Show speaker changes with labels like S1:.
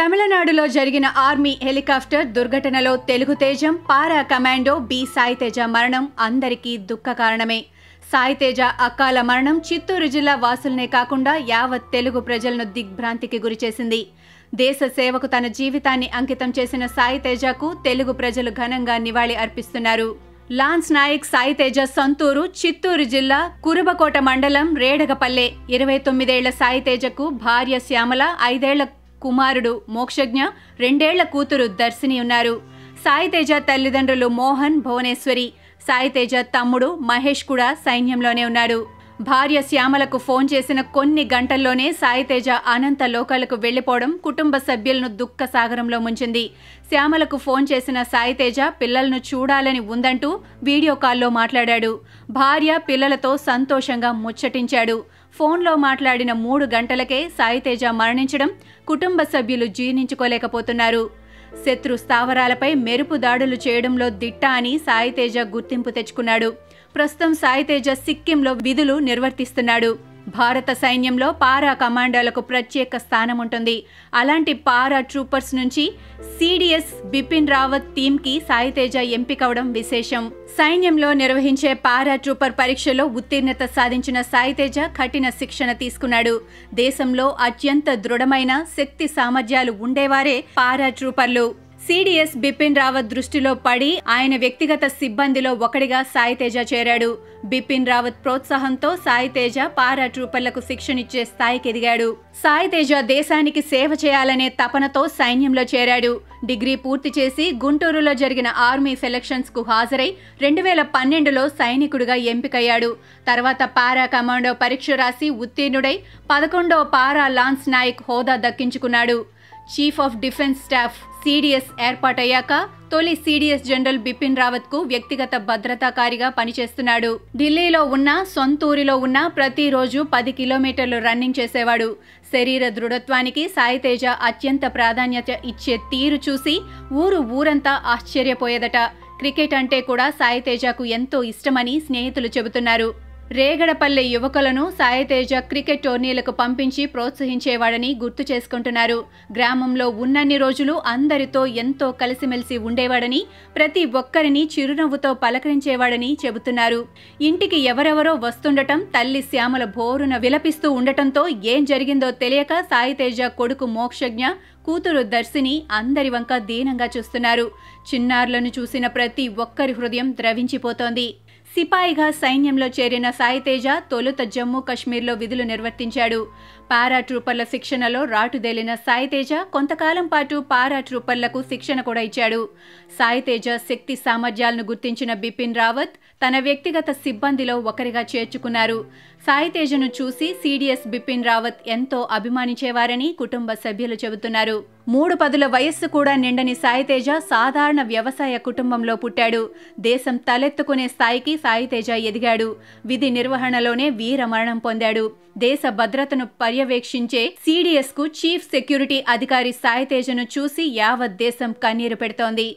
S1: తమిళనాడులో జరిగిన army helicopter దుర్ఘటనలో Telugu తేజం పారా కమాండో బి సాయితేజ మరణం అందరికీ దుఃఖ కారణమే సాయితేజ అక్కాల మరణం చిత్తూరు జిల్లా వాసులనే కాకుండా యావత్ తెలుగు ప్రజలను దిగ్భ్రాంతికి గురిచేసింది దేశ సేవకు తన జీవితాన్ని అంకితం చేసిన సాయితేజకు తెలుగు ప్రజలు ఘనంగా నివాళి అర్పిస్తున్నారు లాన్స్ నాయక్ సాయితేజ సొంతూరు చిత్తూరు జిల్లా కురుబకోట మండలం రేడగపల్లె ఇరవై తొమ్మిదేళ్ల సాయితేజకు భార్య శ్యామల ఐదేళ్ల కుమారుడు మోక్షజ్ఞ రెండేళ్ల కూతురు దర్శిని ఉన్నారు సాయితేజ తల్లిదండ్రులు మోహన్ భువనేశ్వరి సాయితేజ తమ్ముడు మహేష్ కూడా సైన్యంలోనే ఉన్నాడు భార్య శ్యామలకు ఫోన్ చేసిన కొన్ని గంటల్లోనే సాయితేజ అనంత లోకాలకు వెళ్లిపోవడం కుటుంబ సభ్యులను దుఃఖ సాగరంలో ముంచింది శ్యామలకు ఫోన్ చేసిన సాయితేజ పిల్లలను చూడాలని ఉందంటూ వీడియో కాల్లో మాట్లాడాడు భార్య పిల్లలతో సంతోషంగా ముచ్చటించాడు ఫోన్లో మాట్లాడిన మూడు గంటలకే సాయితేజ మరణించడం కుటుంబ సభ్యులు జీర్ణించుకోలేకపోతున్నారు శత్రు స్థావరాలపై మెరుపు దాడులు చేయడంలో దిట్ట అని సాయితేజ గుర్తింపు తెచ్చుకున్నాడు ప్రస్తుతం సాయితేజ సిక్కింలో విధులు నిర్వర్తిస్తున్నాడు భారత సైన్యంలో పారా కమాండోలకు ప్రత్యేక స్థానం ఉంటుంది అలాంటి పారా ట్రూపర్స్ నుంచి సిడిఎస్ బిపిన్ రావత్ కి సాయితేజ ఎంపికవడం విశేషం సైన్యంలో నిర్వహించే పారా ట్రూపర్ పరీక్షలో ఉత్తీర్ణత సాధించిన సాయితేజ కఠిన శిక్షణ తీసుకున్నాడు దేశంలో అత్యంత దృఢమైన శక్తి సామర్థ్యాలు ఉండేవారే పారా ట్రూపర్లు సిడిఎస్ బిపిన్ రావత్ దృష్టిలో పడి ఆయన వ్యక్తిగత సిబ్బందిలో ఒకడిగా సాయితేజ చేరాడు బిపిన్ రావత్ ప్రోత్సాహంతో సాయితేజ పారా ట్రూపర్లకు శిక్షణిచ్చే స్థాయికి ఎదిగాడు సాయితేజ దేశానికి సేవ చేయాలనే తపనతో సైన్యంలో చేరాడు డిగ్రీ పూర్తి చేసి గుంటూరులో జరిగిన ఆర్మీ సెలక్షన్స్ కు హాజరై రెండు వేల పన్నెండులో సైనికుడిగా ఎంపికయ్యాడు తర్వాత పారా కమాండో పరీక్ష రాసి ఉత్తీర్ణుడై పదకొండో పారా లాన్స్ నాయక్ హోదా దక్కించుకున్నాడు chief of defence staff CDS ఏర్పాటయ్యాక తొలి సిడిఎస్ జనరల్ బిపిన్ రావత్ కు వ్యక్తిగత భద్రతాకారిగా పనిచేస్తున్నాడు ఢిల్లీలో ఉన్న సొంతూరిలో ఉన్న ప్రతిరోజు పది కిలోమీటర్లు రన్నింగ్ చేసేవాడు శరీర దృఢత్వానికి సాయితేజ అత్యంత ప్రాధాన్యత ఇచ్చే తీరు చూసి ఊరు ఊరంతా ఆశ్చర్యపోయేదట క్రికెట్ అంటే కూడా సాయితేజకు ఎంతో ఇష్టమని స్నేహితులు చెబుతున్నారు రేగడపల్లె యువకులను సాయితేజ క్రికెట్ టోర్నీలకు పంపించి ప్రోత్సహించేవాడని గుర్తు చేసుకుంటున్నారు గ్రామంలో ఉన్నన్ని రోజులు అందరితో ఎంతో కలిసిమెలిసి ఉండేవాడని ప్రతి ఒక్కరిని చిరునవ్వుతో పలకరించేవాడని చెబుతున్నారు ఇంటికి ఎవరెవరో వస్తుండటం తల్లి శ్యామల బోరున విలపిస్తూ ఉండటంతో ఏం జరిగిందో తెలియక సాయితేజ కొడుకు మోక్షజ్ఞ కూతురు దర్శిని అందరి వంక దీనంగా చూస్తున్నారు చిన్నారులను చూసిన ప్రతి ఒక్కరి హృదయం ద్రవించిపోతోంది సిపాయిగా సైన్యంలో చేరిన సాయితేజ తొలుత జమ్మూ కశ్మీర్లో విధులు నిర్వర్తించాడు పారాట్రూపర్ల శిక్షణలో రాటుదేలిన సాయితేజ కొంతకాలం పాటు పారాట్రూపర్లకు శిక్షణ కూడా ఇచ్చాడు సాయితేజ శక్తి సామర్థ్యాలను గుర్తించిన బిపిన్ రావత్ తన వ్యక్తిగత సిబ్బందిలో ఒకరిగా చేర్చుకున్నారు సాయితేజను చూసి సీడీఎస్ బిపిన్ రావత్ ఎంతో అభిమానించేవారని కుటుంబ సభ్యులు చెబుతున్నారు మూడు పదుల వయస్సు కూడా నిండని సాయితేజ సాధారణ వ్యవసాయ కుటుంబంలో పుట్టాడు దేశం తలెత్తుకునే స్థాయికి సాయితేజ ఎదిగాడు విధి నిర్వహణలోనే వీర మరణం పొందాడు దేశ భద్రతను పర్యవేక్షించే కు చీఫ్ సెక్యూరిటీ అధికారి సాయితేజను చూసి యావత్ దేశం కన్నీరు పెడుతోంది